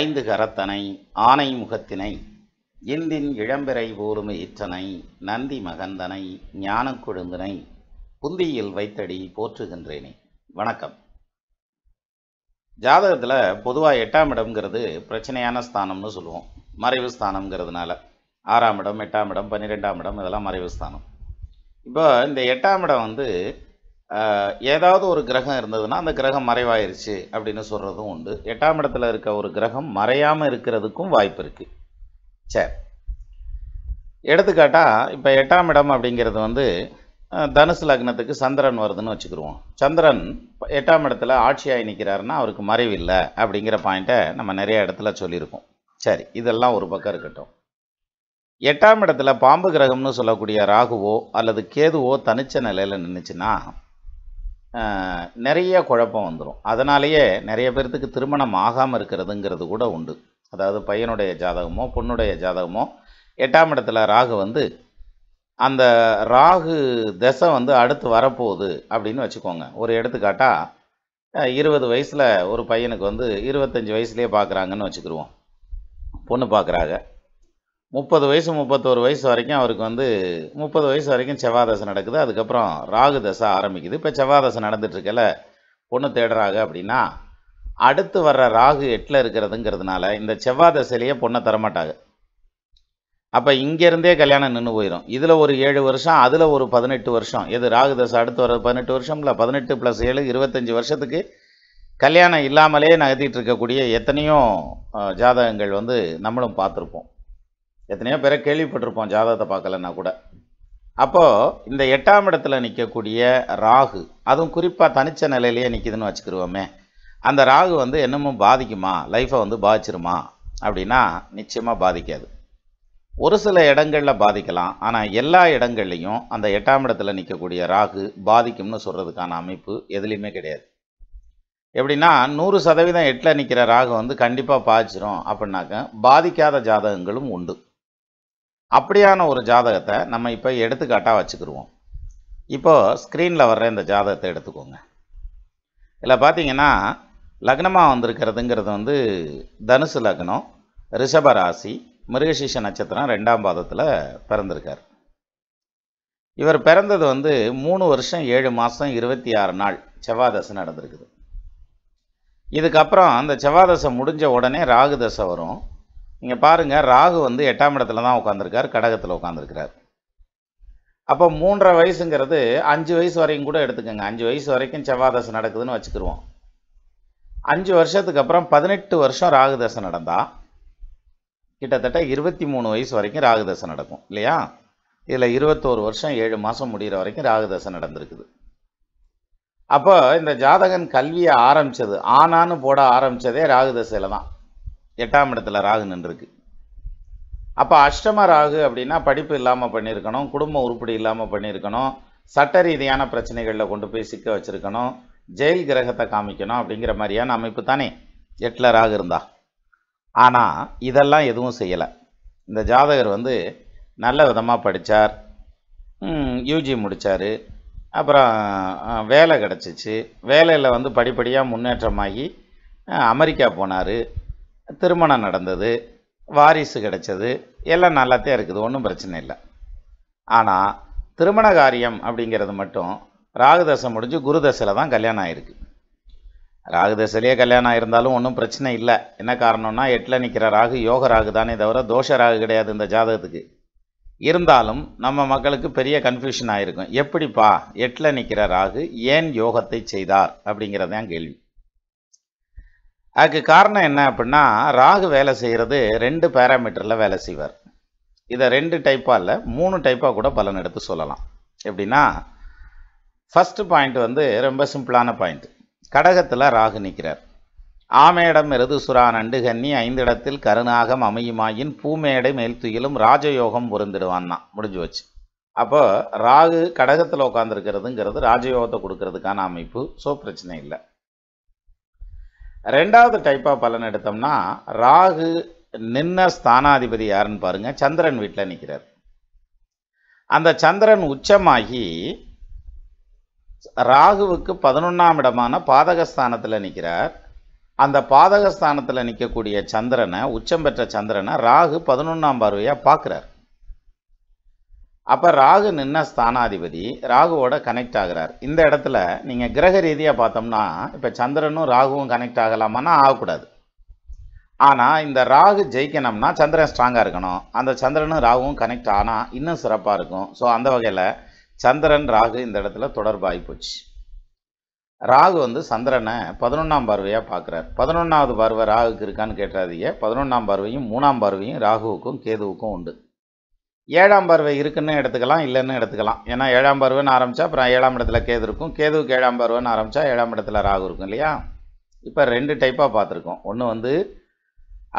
ஐந்து கரத்தனை ஆனை முகத்தினை இந்தின் இளம்பிறை போரும் இற்றனை நந்தி மகந்தனை ஞான கொழுந்தனை புந்தியில் வைத்தடி போற்றுகின்றேனே வணக்கம் ஜாதகத்தில் பொதுவாக எட்டாம் இடம்ங்கிறது பிரச்சனையான ஸ்தானம்னு சொல்லுவோம் மறைவு ஸ்தானம்ங்கிறதுனால ஆறாம் இடம் எட்டாம் இடம் பன்னிரெண்டாம் இடம் இதெல்லாம் மறைவு ஸ்தானம் இப்போ இந்த எட்டாம் இடம் வந்து ஏதாவது ஒரு கிரகம் இருந்ததுன்னா அந்த கிரகம் மறைவாயிருச்சு அப்படின்னு சொல்கிறதும் உண்டு எட்டாம் இடத்துல இருக்க ஒரு கிரகம் மறையாமல் இருக்கிறதுக்கும் வாய்ப்பு இருக்குது சரி எடுத்துக்காட்டால் இப்போ எட்டாம் இடம் அப்படிங்கிறது வந்து தனுசு லக்னத்துக்கு சந்திரன் வருதுன்னு வச்சுக்கிருவோம் சந்திரன் எட்டாம் இடத்துல ஆட்சியாகி நிற்கிறாருன்னா அவருக்கு மறைவில்லை அப்படிங்கிற பாயிண்ட்டை நம்ம நிறைய இடத்துல சொல்லியிருக்கோம் சரி இதெல்லாம் ஒரு பக்கம் இருக்கட்டும் எட்டாம் இடத்துல பாம்பு கிரகம்னு சொல்லக்கூடிய ராகுவோ அல்லது கேதுவோ தனிச்ச நிலையில் நின்றுச்சுன்னா நிறைய குழப்பம் வந்துடும் அதனாலேயே நிறைய பேர்த்துக்கு திருமணம் ஆகாமல் இருக்கிறதுங்கிறது கூட உண்டு அதாவது பையனுடைய ஜாதகமோ பொண்ணுடைய ஜாதகமோ எட்டாம் இடத்துல ராகு வந்து அந்த ராகு திசை வந்து அடுத்து வரப்போகுது அப்படின்னு வச்சுக்கோங்க ஒரு எடுத்துக்காட்டாக இருபது வயசில் ஒரு பையனுக்கு வந்து இருபத்தஞ்சி வயசுலேயே பார்க்குறாங்கன்னு வச்சுக்கிடுவோம் பொண்ணு பார்க்குறாங்க முப்பது வயசு முப்பத்தோரு வயசு வரைக்கும் அவருக்கு வந்து முப்பது வயசு வரைக்கும் செவ்வாதசை நடக்குது அதுக்கப்புறம் ராகு தசை ஆரம்பிக்குது இப்போ செவ்வாதசை நடந்துட்டுருக்கல பொண்ணு தேடுறாங்க அப்படின்னா அடுத்து வர்ற ராகு எட்டில் இருக்கிறதுங்கிறதுனால இந்த செவ்வாதசையிலேயே பொண்ணை தரமாட்டாங்க அப்போ இங்கேருந்தே கல்யாணம் நின்று போயிடும் இதில் ஒரு ஏழு வருஷம் அதில் ஒரு பதினெட்டு வருஷம் எது ராகு தசை அடுத்து வர பதினெட்டு வருஷம் இல்லை பதினெட்டு ப்ளஸ் ஏழு இருபத்தஞ்சி வருஷத்துக்கு கல்யாணம் இல்லாமலே நகர்த்திட்டு இருக்கக்கூடிய எத்தனையோ ஜாதகங்கள் வந்து நம்மளும் பார்த்துருப்போம் எத்தனையோ பேரை கேள்விப்பட்டிருப்போம் ஜாதகத்தை பார்க்கலன்னா கூட அப்போது இந்த எட்டாம் இடத்துல நிற்கக்கூடிய ராகு அதுவும் குறிப்பாக தனிச்ச நிலையிலேயே நிற்கிதுன்னு வச்சுக்கிருவோமே அந்த ராகு வந்து என்னமோ பாதிக்குமா லைஃப்பை வந்து பாதிச்சிருமா அப்படின்னா நிச்சயமாக பாதிக்காது ஒரு சில இடங்களில் பாதிக்கலாம் ஆனால் எல்லா இடங்கள்லையும் அந்த எட்டாம் இடத்துல நிற்கக்கூடிய ராகு பாதிக்கும்னு சொல்கிறதுக்கான அமைப்பு எதுலேயுமே கிடையாது எப்படின்னா நூறு சதவீதம் எட்டில் நிற்கிற ராகு வந்து கண்டிப்பாக பாதிச்சிரும் அப்படின்னாக்க பாதிக்காத ஜாதகங்களும் உண்டு அப்படியான ஒரு ஜாதகத்தை நம்ம இப்போ எடுத்துக்காட்டாக வச்சுக்கிடுவோம் இப்போது ஸ்க்ரீனில் வர்ற இந்த ஜாதகத்தை எடுத்துக்கோங்க இதில் பார்த்தீங்கன்னா லக்னமாக வந்திருக்கிறதுங்கிறது வந்து தனுசு லக்னம் ரிஷப ராசி மிருகசீஷ நட்சத்திரம் ரெண்டாம் பாதத்தில் பிறந்திருக்கார் இவர் பிறந்தது வந்து மூணு வருஷம் ஏழு மாதம் இருபத்தி ஆறு நாள் செவ்வாதசை நடந்திருக்குது இதுக்கப்புறம் அந்த செவ்வாதசை முடிஞ்ச உடனே ராகுதசை வரும் நீங்கள் பாருங்கள் ராகு வந்து எட்டாம் இடத்துல தான் உட்காந்துருக்கார் கடகத்தில் உட்காந்துருக்கிறார் அப்போ மூன்றரை வயசுங்கிறது அஞ்சு வயசு வரைக்கும் கூட எடுத்துக்கோங்க அஞ்சு வயசு வரைக்கும் செவ்வாதசை நடக்குதுன்னு வச்சுக்கிடுவோம் அஞ்சு வருஷத்துக்கு அப்புறம் பதினெட்டு வருஷம் ராகுதசை நடந்தால் கிட்டத்தட்ட இருபத்தி மூணு வயசு வரைக்கும் ராகுதசை நடக்கும் இல்லையா இதில் இருபத்தோரு வருஷம் ஏழு மாதம் முடிகிற வரைக்கும் ராகுதசை நடந்திருக்குது அப்போ இந்த ஜாதகன் கல்வியை ஆரம்பித்தது ஆனான்னு போட ஆரம்பித்ததே ராகுதசையில் தான் எட்டாம் இடத்துல ராகு நின்றுருக்கு அப்போ அஷ்டம ராகு அப்படின்னா படிப்பு இல்லாமல் பண்ணியிருக்கணும் குடும்ப உருப்படி இல்லாமல் பண்ணியிருக்கணும் சட்ட ரீதியான பிரச்சனைகளில் கொண்டு போய் சிக்க வச்சுருக்கணும் ஜெயில் கிரகத்தை காமிக்கணும் அப்படிங்கிற மாதிரியான அமைப்பு தானே எட்டில் ராகு இருந்தா ஆனால் இதெல்லாம் எதுவும் செய்யலை இந்த ஜாதகர் வந்து நல்ல விதமாக படித்தார் யூஜி முடித்தார் அப்புறம் வேலை கிடச்சிச்சு வேலையில் வந்து படிப்படியாக முன்னேற்றமாகி அமெரிக்கா போனார் திருமணம் நடந்தது வாரிசு கிடைச்சது எல்லாம் நல்லாத்தையும் இருக்குது ஒன்றும் பிரச்சனை இல்லை ஆனால் திருமண காரியம் அப்படிங்கிறது மட்டும் ராகுதசை முடிஞ்சு குருதசையில் தான் கல்யாணம் ஆகிருக்கு ராகுதசையிலேயே கல்யாணம் ஆயிருந்தாலும் ஒன்றும் பிரச்சனை இல்லை என்ன காரணம்னா எட்டில் நிற்கிற ராகு யோக ராகு தானே தவிர தோஷ ராகு கிடையாது இந்த ஜாதகத்துக்கு இருந்தாலும் நம்ம மக்களுக்கு பெரிய கன்ஃபியூஷன் ஆகிருக்கும் எப்படிப்பா எட்டில் நிற்கிற ராகு ஏன் யோகத்தை செய்தார் அப்படிங்கிறது தான் கேள்வி அதுக்கு காரணம் என்ன அப்படின்னா ராகு வேலை செய்கிறது ரெண்டு பேராமீட்டரில் வேலை செய்வார் இதை ரெண்டு டைப்பாக இல்லை மூணு டைப்பாக கூட பலன் எடுத்து சொல்லலாம் எப்படின்னா ஃபஸ்ட்டு பாயிண்ட் வந்து ரொம்ப சிம்பிளான பாயிண்ட் கடகத்தில் ராகு நிற்கிறார் ஆமேடம் எருது சுறா நண்டு கன்னி இடத்தில் கருணாகம் அமையுமாயின் பூமேடை மேல் துயிலும் ராஜயோகம் பொருந்திடுவான் தான் முடிஞ்சு வச்சு அப்போது ராகு கடகத்தில் உட்காந்துருக்கிறதுங்கிறது ராஜயோகத்தை கொடுக்கறதுக்கான அமைப்பு ஸோ பிரச்சனை இல்லை ரெண்டாவது டைப்பாக பலன் எடுத்தோம்னா ராகு நின்ன ஸ்தானாதிபதி யாருன்னு பாருங்கள் சந்திரன் வீட்டில் நிற்கிறார் அந்த சந்திரன் உச்சமாகி ராகுவுக்கு பதினொன்றாம் இடமான பாதகஸ்தானத்தில் நிற்கிறார் அந்த பாதகஸ்தானத்தில் நிற்கக்கூடிய சந்திரனை உச்சம் பெற்ற சந்திரனை ராகு பதினொன்றாம் பார்வையாக பார்க்குறார் அப்போ ராகு நின்ன ஸ்தானாதிபதி ராகுவோட கனெக்ட் ஆகிறார் இந்த இடத்துல நீங்கள் கிரக ரீதியாக பார்த்தோம்னா இப்போ சந்திரனும் ராகுவும் கனெக்ட் ஆகலாமான்னா ஆகக்கூடாது ஆனால் இந்த ராகு ஜெயிக்கணும்னா சந்திரன் ஸ்ட்ராங்காக இருக்கணும் அந்த சந்திரனும் ராகுவும் கனெக்ட் ஆனால் இன்னும் சிறப்பாக இருக்கும் ஸோ அந்த வகையில் சந்திரன் ராகு இந்த இடத்துல தொடர்பாகி போச்சு ராகு வந்து சந்திரனை பதினொன்றாம் பார்வையாக பார்க்குறார் பதினொன்றாவது பார்வை ராகுக்கு இருக்கான்னு கேட்டாதீங்க பதினொன்றாம் பார்வையும் மூணாம் பார்வையும் ராகுவுக்கும் கேதுவுக்கும் உண்டு ஏழாம் பருவை இருக்குன்னு எடுத்துக்கலாம் இல்லைன்னு எடுத்துக்கலாம் ஏன்னா ஏழாம் பருவன்னு ஆரம்பித்தா அப்புறம் ஏழாம் இடத்துல கேது இருக்கும் கேதுவுக்கு ஏழாம் பருவன்னு ஆரம்பித்தா ஏழாம் இடத்துல ராகு இருக்கும் இல்லையா இப்போ ரெண்டு டைப்பாக பார்த்துருக்கோம் ஒன்று வந்து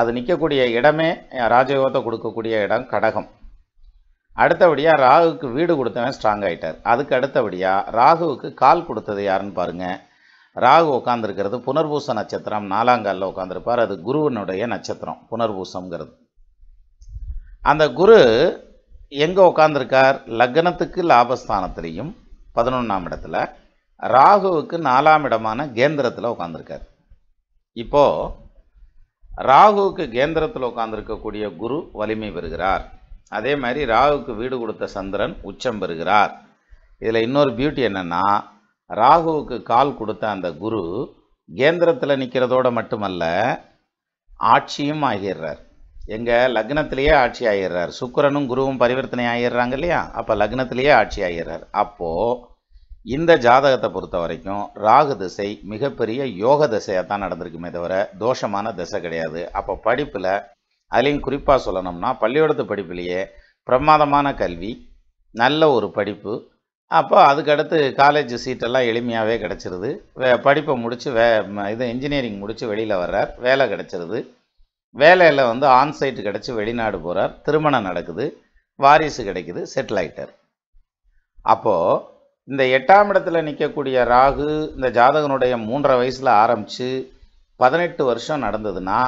அது நிற்கக்கூடிய இடமே ராஜயோகத்தை கொடுக்கக்கூடிய இடம் கடகம் அடுத்தபடியாக ராகுக்கு வீடு கொடுத்தவன் ஸ்ட்ராங் ஆகிட்டார் அதுக்கு அடுத்தபடியாக ராகுவுக்கு கால் கொடுத்தது யாருன்னு பாருங்கள் ராகு உட்காந்துருக்கிறது புனர்பூச நட்சத்திரம் நாலாங்காலில் உட்காந்துருப்பார் அது குருவனுடைய நட்சத்திரம் புனர்பூசம்ங்கிறது அந்த குரு எங்கே உட்காந்துருக்கார் லக்னத்துக்கு லாபஸ்தானத்திலையும் பதினொன்றாம் இடத்துல ராகுவுக்கு நாலாம் இடமான கேந்திரத்தில் உட்காந்துருக்கார் இப்போது ராகுவுக்கு கேந்திரத்தில் உட்காந்துருக்கக்கூடிய குரு வலிமை பெறுகிறார் அதே மாதிரி ராகுவுக்கு வீடு கொடுத்த சந்திரன் உச்சம் பெறுகிறார் இதில் இன்னொரு பியூட்டி என்னென்னா ராகுவுக்கு கால் கொடுத்த அந்த குரு கேந்திரத்தில் நிற்கிறதோடு மட்டுமல்ல ஆட்சியும் ஆகிடுறார் எங்கள் லக்னத்திலேயே ஆட்சி ஆகிடுறார் சுக்கரனும் குருவும் பரிவர்த்தனை ஆகிடுறாங்க இல்லையா அப்போ லக்னத்திலேயே ஆட்சி ஆகிடுறார் அப்போது இந்த ஜாதகத்தை பொறுத்த வரைக்கும் ராகு திசை மிகப்பெரிய யோக திசையாக தான் நடந்திருக்குமே தவிர தோஷமான திசை கிடையாது அப்போ படிப்பில் அதுலேயும் குறிப்பாக சொல்லணும்னா பள்ளியோடத்து படிப்புலேயே பிரமாதமான கல்வி நல்ல ஒரு படிப்பு அப்போ அதுக்கடுத்து காலேஜ் சீட்டெல்லாம் எளிமையாகவே கிடச்சிருது வே படிப்பை முடித்து வே இது இன்ஜினியரிங் முடித்து வெளியில் வர்றார் வேலை கிடச்சிருது வேலையில் வந்து ஆன்சைட் கிடச்சி வெளிநாடு போகிறார் திருமணம் நடக்குது வாரிசு கிடைக்குது செட்டில் ஆகிட்டார் அப்போது இந்த எட்டாம் இடத்துல நிற்கக்கூடிய ராகு இந்த ஜாதகனுடைய மூன்றரை வயசில் ஆரம்பித்து பதினெட்டு வருஷம் நடந்ததுன்னா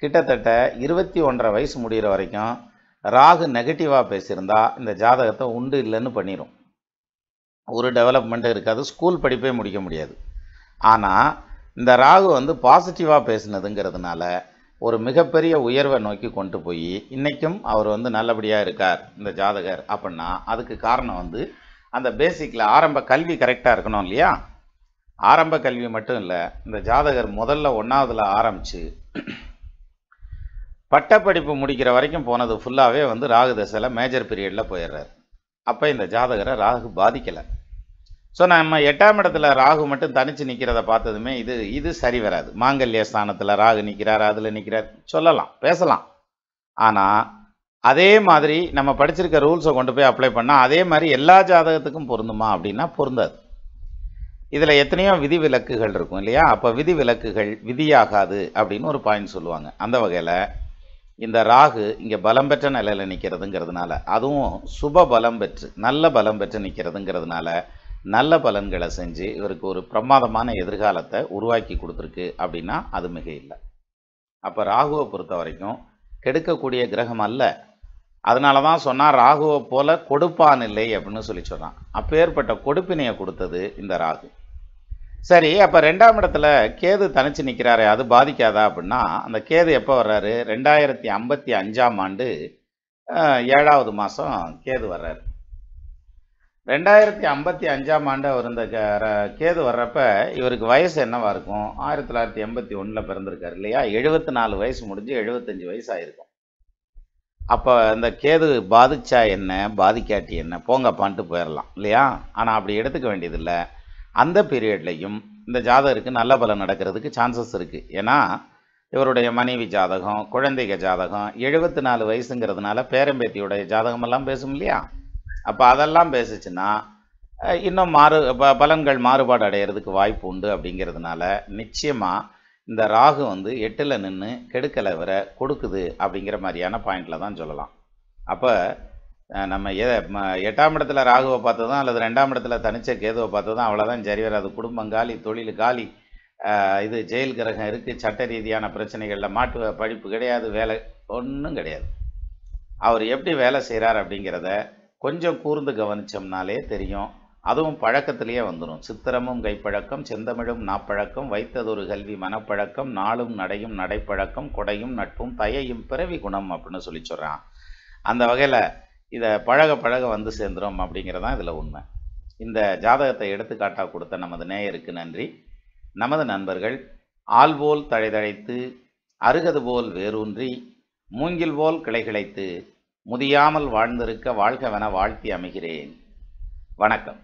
கிட்டத்தட்ட இருபத்தி ஒன்றரை வயசு முடிகிற வரைக்கும் ராகு நெகட்டிவாக பேசியிருந்தா இந்த ஜாதகத்தை உண்டு இல்லைன்னு பண்ணிடும் ஒரு டெவலப்மெண்ட்டும் இருக்காது ஸ்கூல் படிப்பே முடிக்க முடியாது ஆனால் இந்த ராகு வந்து பாசிட்டிவாக பேசினதுங்கிறதுனால ஒரு மிகப்பெரிய உயர்வை நோக்கி கொண்டு போய் இன்றைக்கும் அவர் வந்து நல்லபடியாக இருக்கார் இந்த ஜாதகர் அப்படின்னா அதுக்கு காரணம் வந்து அந்த பேசிக்கில் ஆரம்ப கல்வி கரெக்டாக இருக்கணும் இல்லையா ஆரம்ப கல்வி மட்டும் இல்லை இந்த ஜாதகர் முதல்ல ஒன்றாவதுல ஆரம்பித்து பட்டப்படிப்பு முடிக்கிற வரைக்கும் போனது ஃபுல்லாகவே வந்து ராகு தசையில் மேஜர் பீரியடில் போயிடுறார் அப்போ இந்த ஜாதகரை ராகு பாதிக்கலை ஸோ நம்ம எட்டாம் இடத்துல ராகு மட்டும் தனித்து நிற்கிறத பார்த்ததுமே இது இது சரி வராது மாங்கல்ய ஸ்தானத்தில் ராகு நிற்கிறார் அதில் நிற்கிறார் சொல்லலாம் பேசலாம் ஆனால் அதே மாதிரி நம்ம படிச்சிருக்க ரூல்ஸை கொண்டு போய் அப்ளை பண்ணால் அதே மாதிரி எல்லா ஜாதகத்துக்கும் பொருந்துமா அப்படின்னா பொருந்தாது இதில் எத்தனையோ விதி விலக்குகள் இருக்கும் இல்லையா அப்போ விதி விலக்குகள் விதியாகாது அப்படின்னு ஒரு பாயிண்ட் சொல்லுவாங்க அந்த வகையில் இந்த ராகு இங்கே பலம் பெற்ற நிலையில் நிற்கிறதுங்கிறதுனால அதுவும் சுப பலம் பெற்று நல்ல பலம் பெற்று நிற்கிறதுங்கிறதுனால நல்ல பலன்களை செஞ்சு இவருக்கு ஒரு பிரமாதமான எதிர்காலத்தை உருவாக்கி கொடுத்துருக்கு அப்படின்னா அது மிக இல்லை அப்போ ராகுவை பொறுத்த வரைக்கும் கெடுக்கக்கூடிய கிரகம் அல்ல அதனால தான் சொன்னால் ராகுவை போல கொடுப்பான் இல்லை அப்படின்னு சொல்லி சொன்னான் ஏற்பட்ட கொடுப்பினையை கொடுத்தது இந்த ராகு சரி அப்போ ரெண்டாம் இடத்துல கேது தனிச்சு நிற்கிறாரு அது பாதிக்காதா அப்படின்னா அந்த கேது எப்போ வர்றாரு ரெண்டாயிரத்தி ஐம்பத்தி அஞ்சாம் ஆண்டு ஏழாவது மாதம் கேது வர்றாரு ரெண்டாயிரத்தி ஐம்பத்தி அஞ்சாம் ஆண்டு அவர் இந்த கேது வர்றப்ப இவருக்கு வயசு என்னவா இருக்கும் ஆயிரத்தி தொள்ளாயிரத்தி எண்பத்தி ஒன்றில் பிறந்திருக்காரு இல்லையா எழுபத்தி நாலு வயசு முடிஞ்சு எழுபத்தஞ்சு வயசு ஆயிருக்கும் அப்போ இந்த கேது பாதிச்சா என்ன பாதிக்காட்டி என்ன போங்கப்பான்ட்டு போயிடலாம் இல்லையா ஆனால் அப்படி எடுத்துக்க வேண்டியதில்லை அந்த பீரியட்லையும் இந்த ஜாதகருக்கு நல்ல பலம் நடக்கிறதுக்கு சான்சஸ் இருக்குது ஏன்னா இவருடைய மனைவி ஜாதகம் குழந்தைக ஜாதகம் எழுபத்தி நாலு வயசுங்கிறதுனால பேரம்பேத்தியுடைய ஜாதகமெல்லாம் பேசும் இல்லையா அப்போ அதெல்லாம் பேசுச்சுன்னா இன்னும் மாறு ப பலன்கள் மாறுபாடு அடையிறதுக்கு வாய்ப்பு உண்டு அப்படிங்கிறதுனால நிச்சயமாக இந்த ராகு வந்து எட்டில் நின்று கெடுக்கலை வர கொடுக்குது அப்படிங்கிற மாதிரியான பாயிண்டில் தான் சொல்லலாம் அப்போ நம்ம எ எட்டாம் இடத்துல ராகுவை பார்த்ததும் அல்லது ரெண்டாம் இடத்துல தனிச்ச கேதுவை பார்த்ததும் அவ்வளோதான் சரி வராது குடும்பம் காலி தொழில் காலி இது ஜெயில் கிரகம் இருக்குது சட்ட ரீதியான பிரச்சனைகளில் மாட்டு படிப்பு கிடையாது வேலை ஒன்றும் கிடையாது அவர் எப்படி வேலை செய்கிறார் அப்படிங்கிறத கொஞ்சம் கூர்ந்து கவனிச்சோம்னாலே தெரியும் அதுவும் பழக்கத்திலேயே வந்துடும் சித்திரமும் கைப்பழக்கம் செந்தமிழும் நாப்பழக்கம் வைத்ததொரு கல்வி மனப்பழக்கம் நாளும் நடையும் நடைப்பழக்கம் கொடையும் நட்பும் தயையும் பிறவி குணம் அப்படின்னு சொல்லி சொல்கிறான் அந்த வகையில் இதை பழக பழக வந்து சேர்ந்துடும் அப்படிங்கிறதான் இதில் உண்மை இந்த ஜாதகத்தை எடுத்துக்காட்டாக கொடுத்த நமது நேயருக்கு நன்றி நமது நண்பர்கள் ஆள்போல் தழைதழைத்து அருகது போல் வேரூன்றி மூங்கில் போல் கிளைகிழைத்து முதியாமல் வாழ்ந்திருக்க வாழ்கவென வாழ்த்தி அமைகிறேன் வணக்கம்